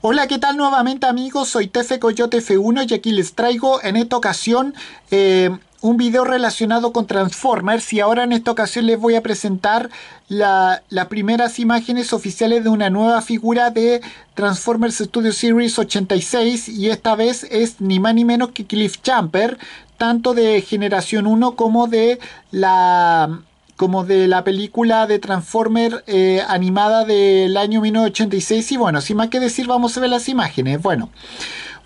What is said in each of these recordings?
Hola, ¿qué tal nuevamente amigos? Soy Tefe Coyote F1 y aquí les traigo en esta ocasión eh, un video relacionado con Transformers y ahora en esta ocasión les voy a presentar las primeras imágenes oficiales de una nueva figura de Transformers Studio Series 86 y esta vez es ni más ni menos que Cliff Champer, tanto de generación 1 como de la como de la película de Transformer eh, animada del año 1986 y bueno, sin más que decir vamos a ver las imágenes. Bueno,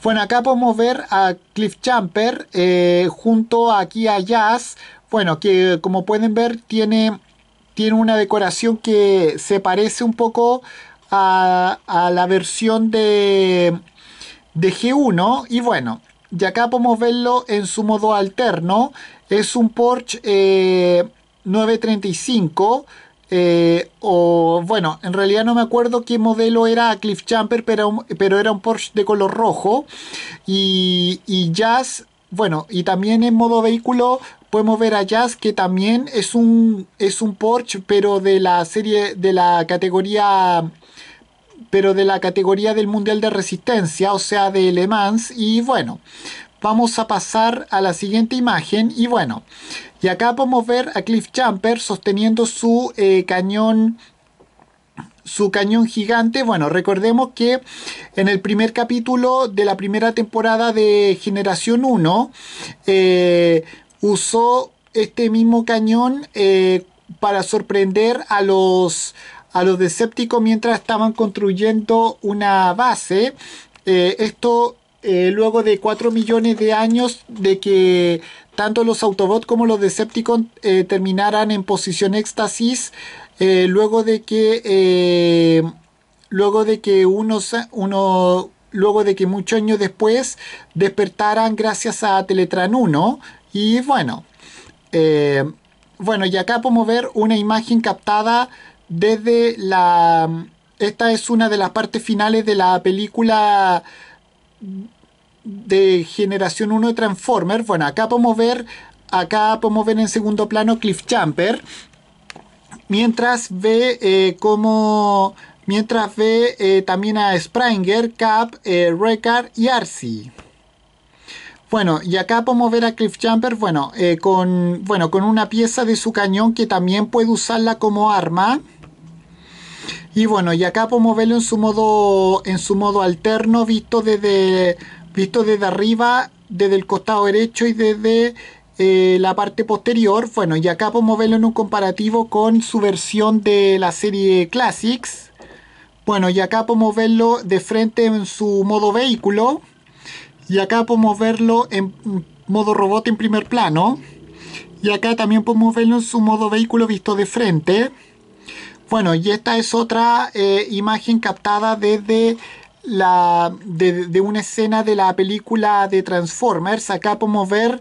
bueno acá podemos ver a Cliff Champer. Eh, junto aquí a Jazz, bueno, que como pueden ver tiene, tiene una decoración que se parece un poco a, la versión de, de G1 y bueno, ya acá podemos verlo en su modo alterno, es un Porsche... Eh, 935. Eh, o bueno, en realidad no me acuerdo qué modelo era Cliff Champer, pero, pero era un Porsche de color rojo. Y, Jazz, bueno, y también en modo vehículo podemos ver a Jazz que también es un, es un Porsche, pero de la serie, de la categoría pero de la categoría del Mundial de Resistencia, o sea, de Le Mans, y bueno, vamos a pasar a la siguiente imagen y bueno, y acá podemos ver a Cliff Jumper sosteniendo su eh, cañón su cañón gigante. Bueno, recordemos que en el primer capítulo de la primera temporada de Generación 1 eh, usó este mismo cañón eh, para sorprender a los a los mientras estaban construyendo una base. esto eh, luego de 4 millones de años de que tanto los Autobots como los Decepticons eh, terminaran en posición éxtasis, eh, luego de que luego de que unos, uno, luego de que muchos años después despertaran gracias a Teletran 1 y bueno bueno y acá podemos ver una imagen captada desde la esta es una de las partes finales de la película de generación 1 de Transformers. Bueno, acá podemos ver, acá podemos ver en segundo plano Cliffjumper. Mientras ve eh, como... Mientras ve eh, también a Springer, Cap, eh, Rekar y arsi Bueno, y acá podemos ver a Cliffjumper, bueno, eh, con, bueno, con una pieza de su cañón que también puede usarla como arma. Y bueno, y acá podemos verlo en su modo, en su modo alterno, visto desde, visto desde arriba, desde el costado derecho y desde eh, la parte posterior. Bueno, y acá podemos verlo en un comparativo con su versión de la serie Classics. Bueno, y acá podemos verlo de frente en su modo vehículo. Y acá podemos verlo en modo robot en primer plano. Y acá también podemos verlo en su modo vehículo visto de frente. Bueno, y esta es otra eh, imagen captada desde la, de, una escena de la película de Transformers. Acá podemos ver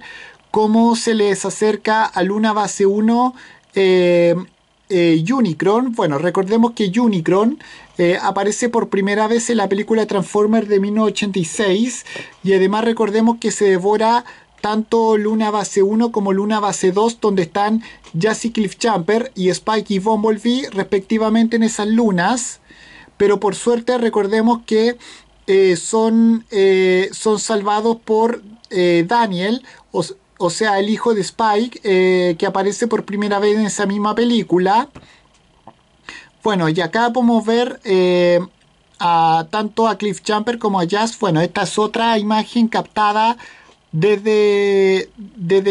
cómo se les acerca a Luna Base 1 eh, eh, Unicron. Bueno, recordemos que Unicron eh, aparece por primera vez en la película Transformers de 1986 y además recordemos que se devora tanto Luna Base 1 como Luna Base 2, donde están cliff Champer y Spike y Bumblebee, respectivamente en esas lunas pero por suerte recordemos que eh, son, eh, son salvados por eh, Daniel, o, sea, el hijo de Spike, que aparece por primera vez en esa misma película. Bueno, y acá podemos ver a, tanto a Cliff Jumper como a Jazz. Bueno, esta es otra imagen captada desde,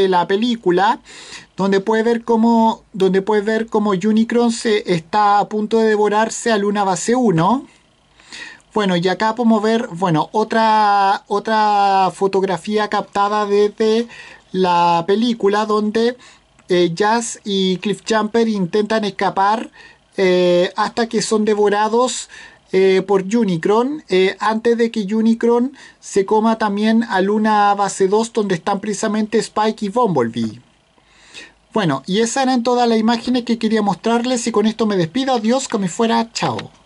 la película, donde puedes ver cómo, donde ver Unicron se está a punto de devorarse a Luna Base 1. Bueno, y acá podemos ver, bueno, otra, otra fotografía captada desde la película donde eh, Jazz y Cliff Cliffjumper intentan escapar eh, hasta que son devorados eh, por Unicron eh, antes de que Unicron se coma también a Luna Base 2 donde están precisamente Spike y Bumblebee. Bueno, y era eran todas las imágenes que quería mostrarles y con esto me despido. Adiós, que me fuera. Chao.